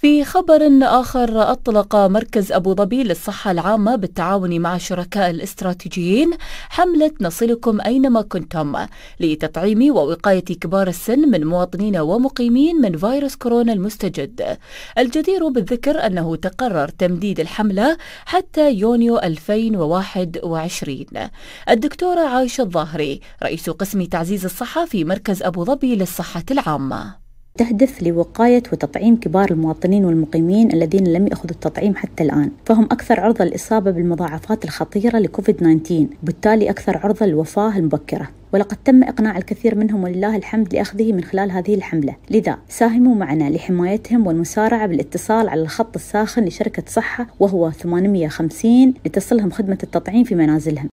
في خبر آخر أطلق مركز أبو ظبي للصحة العامة بالتعاون مع شركاء الاستراتيجيين حملة نصلكم أينما كنتم لتطعيم ووقاية كبار السن من مواطنين ومقيمين من فيروس كورونا المستجد الجدير بالذكر أنه تقرر تمديد الحملة حتى يونيو 2021 الدكتورة عائشة الظاهري رئيس قسم تعزيز الصحة في مركز أبو ظبي للصحة العامة تهدف لوقاية وتطعيم كبار المواطنين والمقيمين الذين لم يأخذوا التطعيم حتى الآن فهم أكثر عرضة للإصابة بالمضاعفات الخطيرة لكوفيد 19 وبالتالي أكثر عرضة للوفاة المبكرة ولقد تم إقناع الكثير منهم ولله الحمد لأخذه من خلال هذه الحملة لذا ساهموا معنا لحمايتهم والمسارعة بالاتصال على الخط الساخن لشركة صحة وهو 850 لتصلهم خدمة التطعيم في منازلهم